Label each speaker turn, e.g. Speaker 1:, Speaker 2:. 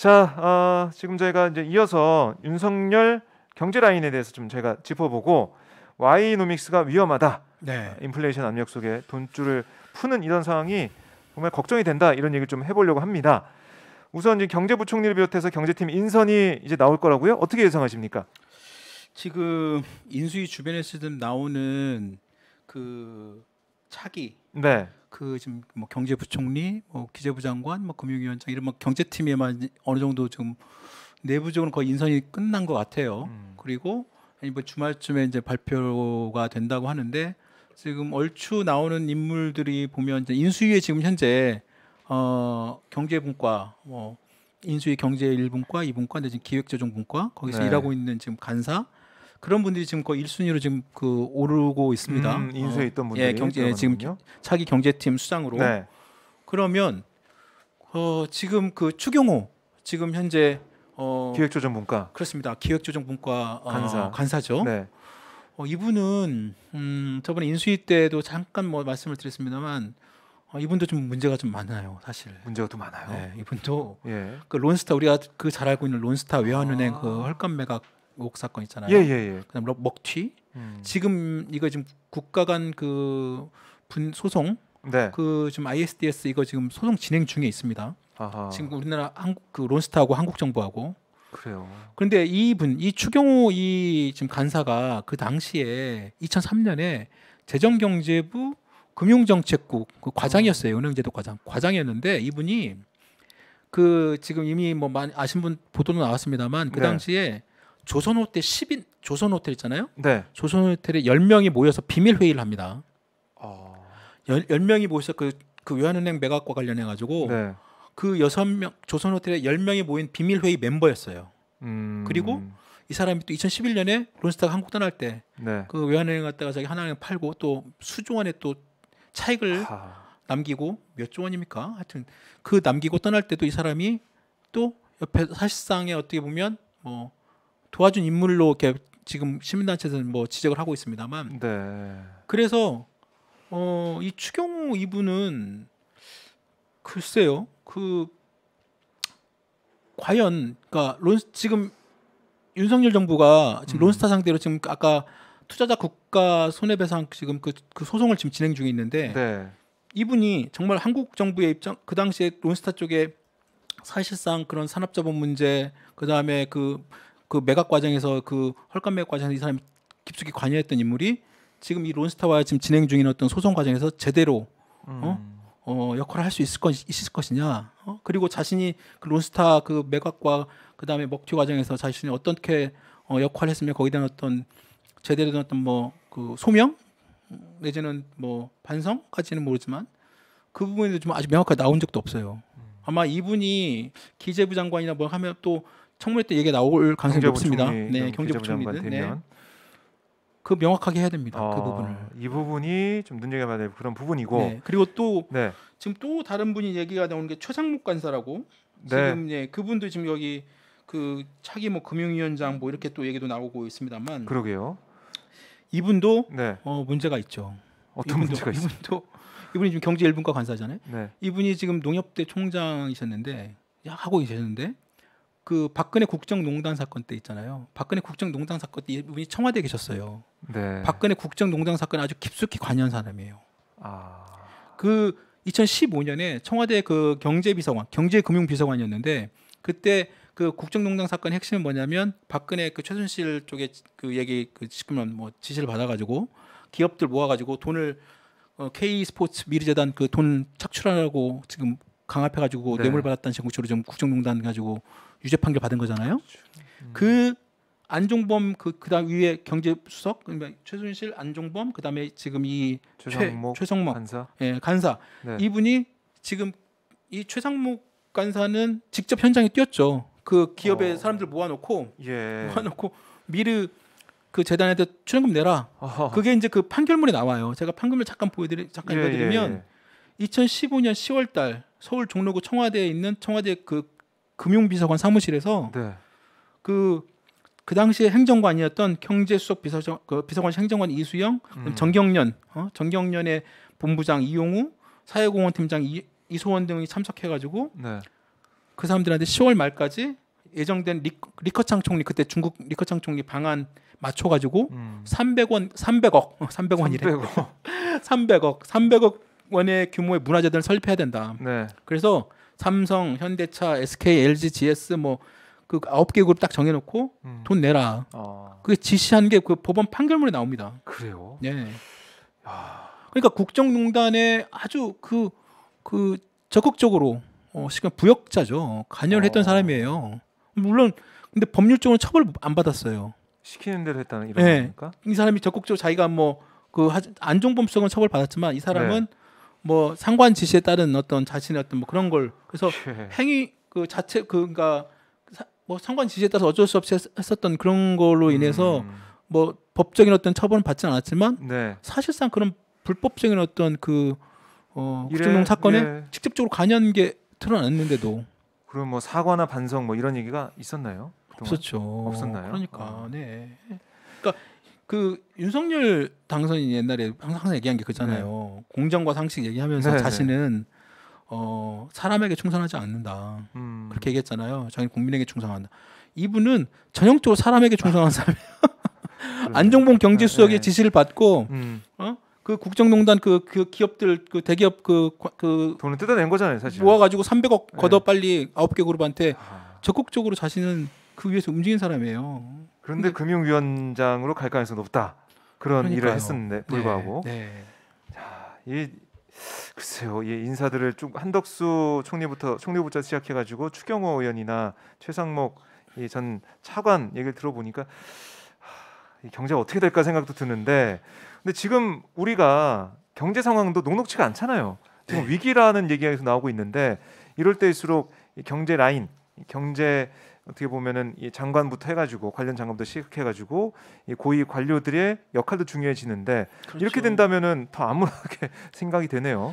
Speaker 1: 자, 어, 지금 저희가 이제 이어서 윤석열 경제 라인에 대해서 좀 제가 짚어보고 와이노믹스가 위험하다. 네. 인플레이션 압력 속에 돈줄을 푸는 이런 상황이 정말 걱정이 된다 이런 얘기를 좀 해보려고 합니다. 우선 이제 경제부총리를 비롯해서 경제팀 인선이 이제 나올 거라고요. 어떻게 예상하십니까?
Speaker 2: 지금 인수위 주변에서 좀 나오는 그 차기, 네. 그 지금 뭐 경제부총리, 뭐 기재부 장관, 뭐 금융위원장 이런 뭐 경제팀에만 어느 정도 지금 내부적으로 거의 인선이 끝난 것 같아요. 음. 그리고 이번 뭐 주말쯤에 이제 발표가 된다고 하는데 지금 얼추 나오는 인물들이 보면 이제 인수위에 지금 현재 어 경제분과 뭐 인수위 경제일분과이분과 내 지금 기획재정분과 거기서 네. 일하고 있는 지금 간사 그런 분들이 지금 거의 1순위로 지금 그 오르고 있습니다. 음, 인수에 어. 있던 분들이 예, 경제 예, 지금 차기 경제팀 수장으로 네. 그러면 어, 지금 그 추경호 지금 현재 어, 기획조정분과 그렇습니다. 기획조정분과 어, 간사 간사죠. 네. 어, 이분은 음, 저번에 인수위 때도 잠깐 뭐 말씀을 드렸습니다만 어, 이분도 좀 문제가 좀 많아요, 사실. 문제가 또 많아요. 네, 이분도 예. 그 론스타 우리가 그잘 알고 있는 론스타 아. 외환은행 아. 그 헐값 매각 의 사건 있잖아요. 예, 예, 예. 그다음 먹튀. 음. 지금 이거 지금 국가 간그 분 소송 네. 그 지금 ISDS 이거 지금 소송 진행 중에 있습니다. 아하. 지금 우리나라 한국 그 론스타하고 한국 정부하고 그래요. 그런데 이분 이 추경호 이 지금 간사가 그 당시에 2003년에 재정경제부 금융정책국 그 과장이었어요. 음. 은행제도 과장 과장이었는데 이분이 그 지금 이미 뭐 많이 아신 분 보도는 나왔습니다만 그 네. 당시에 네. 조선 호텔 10인 조선 호텔 있잖아요. 네. 조선 호텔에 10명이 모여서 비밀 회의를 합니다. 어. 아. 10, 명이 모여서 그, 그 외환은행 매각과 관련해 가지고 네. 그6명 조선 호텔에 10명이 모인 비밀 회의 멤버였어요. 음. 그리고 이 사람이 또 2011년에 론스타가 한국 떠날 때그 네. 외환은행 그 갔다가 자기 하나은행 팔고 또 수조 원에 또 차익을 아. 남기고 몇조 원입니까? 하여튼 그 남기고 떠날 때도 이 사람이 또 옆에 사실상에 어떻게 보면 뭐 도와준 인물로 이렇게 지금 시민단체에서는 뭐 지적을 하고 있습니다만 네. 그래서 어, 이 추경호 이분은 글쎄요 그 과연 그니까론 지금 윤석열 정부가 지금 음. 론스타 상대로 지금 아까 투자자 국가 손해배상 지금 그, 그 소송을 지금 진행 중에 있는데 네. 이분이 정말 한국 정부의 입장 그 당시에 론스타 쪽에 사실상 그런 산업자본 문제 그 다음에 그그 매각 과정에서 그 헐값 매각 과정에서 이 사람이 깊숙이 관여했던 인물이 지금 이 론스타와 지금 진행 중인 어떤 소송 과정에서 제대로 어? 음. 어? 어, 역할을 할 수 있을, 것, 있을 것이냐 어? 그리고 자신이 그 론스타 그 매각과 그 다음에 먹튀 과정에서 자신이 어떻게 어, 역할을 했으며 거기에 대한 어떤 제대로 된 어떤 뭐 그 소명 내지는 뭐 반성까지는 모르지만 그 부분에도 좀 아주 명확하게 나온 적도 없어요. 음. 아마 이분이 기재부 장관이나 뭐 하면 또 청문회 때 얘기 나올 가능성이 높습니다. 네, 경제부 총리이든 네. 그 명확하게 해야 됩니다. 어, 그 아, 부분을 이 부분이 좀 눈여겨봐야 될 그런 부분이고 네, 그리고 또 네. 지금 또 다른 분이 얘기가 나오는 게 최상목 간사라고 네. 지금 예, 그분도 지금 여기 그 차기 뭐 금융위원장 뭐 이렇게 또 얘기도 나오고 있습니다만 그러게요. 이분도 네. 어, 문제가 있죠. 어떤 이분도, 문제가 있어요? 이분도 이분이 지금 경제일분과 간사잖아요. 이분이 지금 농협대 총장이셨는데 하고 계셨는데 그 박근혜 국정농단 사건 때 있잖아요. 박근혜 국정농단 사건 때 이분이 청와대에 계셨어요. 네. 박근혜 국정농단 사건 아주 깊숙이 관여한 사람이에요. 아. 그 2015년에 청와대 그 경제비서관, 경제금융비서관이었는데 그때 그 국정농단 사건 핵심은 뭐냐면 박근혜 그 최순실 쪽에 그 얘기 그 지금 뭐 지시를 받아가지고 기업들 모아가지고 돈을 어, K 스포츠 미르재단 그돈 착출하라고 지금 강압해 가지고 네. 뇌물 받았다는 전국적으로 좀 국정농단 가지고 유죄 판결 받은 거잖아요. 그렇죠. 음. 그 안종범 그 그다음 위에 경제수석 그러니까 최순실 안종범 그다음에 지금 이 최상목, 최, 최성목 간사, 예, 간사. 네. 이분이 지금 이 최상목 간사는 직접 현장에 뛰었죠. 그 기업에 어. 사람들 모아놓고 예. 모아놓고 미르 그 재단에다 출연금 내라. 어허. 그게 이제 그 판결문에 나와요. 제가 판결문 을 잠깐 보여드리 잠깐 예, 예 읽어드리면 예, 2015년 10월달 서울 종로구 청와대에 있는 청와대 그 금융비서관 사무실에서 그그 네. 그 당시에 행정관이었던 경제수석 비서관, 그 비서관 행정관 이수영, 음. 정경련, 어? 정경련의 본부장 이용우, 사회공헌팀장 이, 이소원 등이 참석해가지고 네. 그 사람들한테 10월 말까지 예정된 리, 리커창 총리 그때 중국 리커창 총리 방안 맞춰가지고 음. 300원 300억 300원이래 3 300억 300억 원의 규모의 문화재들을 설립해야 된다. 네. 그래서 삼성, 현대차, SK, LG, GS 뭐그 아홉 개 그룹 딱 정해놓고 음. 돈 내라. 어. 그게 지시한 게 그 법원 판결문에 나옵니다. 그래요? 예. 야. 그러니까 국정농단에 아주 그그 그 적극적으로 어, 지금 부역자죠. 관여를 했던 어. 사람이에요. 물론 근데 법률적으로 처벌 안 받았어요. 시키는 대로 했다는 이런 네. 겁니까? 이 사람이 적극적으로 자기가 뭐 그 안종범성은 처벌 받았지만 이 사람은 네. 뭐 상관 지시에 따른 어떤 자신의 어떤 뭐 그런 걸 그래서 행위 그 자체 그니까 그러니까 뭐 상관 지시에 따라서 어쩔 수 없이 했었던 그런 걸로 음. 인해서 음. 뭐 법적인 어떤 처벌은 받지는 않았지만 네. 사실상 그런 불법적인 어떤 그 어, 국정농 사건에 예. 직접적으로 관여한 게 드러났는데도 그럼 뭐 사과나 반성 뭐 이런 얘기가 있었나요? 그동안? 없었죠. 없었나요? 그러니까 어. 네. 그러니까 그 윤석열 당선인 옛날에 항상 얘기한 게 그잖아요. 네. 공정과 상식 얘기하면서 네, 네, 자신은 어, 사람에게 충성하지 않는다. 음. 그렇게 얘기했잖아요. 자기 국민에게 충성한다. 이분은 전형적으로 사람에게 충성한 사람이에요. 안종봉 경제수석의 네, 네. 지시를 받고 음. 어? 그 국정농단 그, 그 기업들 그 대기업 그, 그 돈을 뜯어낸 거잖아요 사실 모아가지고 300억 걷어 빨리 아홉 개 그룹한테 아. 적극적으로 자신은 그 위에서 움직인 사람이에요. 그런데 금융위원장으로
Speaker 1: 갈 가능성이 높다. 그런 그러니까요. 일을 했었는데 네, 불구하고. 네, 네. 자, 이 글쎄요, 이 인사들을 쭉 한덕수 총리부터 총리부터 시작해가지고 추경호 의원이나 최상목 이전 차관 얘기를 들어보니까 이 경제가 어떻게 될까 생각도 드는데, 근데 지금 우리가 경제 상황도 녹록치가 않잖아요. 지금 네. 위기라는 얘기가 계속 나오고 있는데 이럴 때일수록 경제 라인, 경제 어떻게 보면은 이 장관부터 해가지고 관련 장관부터 시작해가지고 이 고위 관료들의 역할도 중요해지는데 그렇죠. 이렇게 된다면은 더 암울하게 생각이 되네요.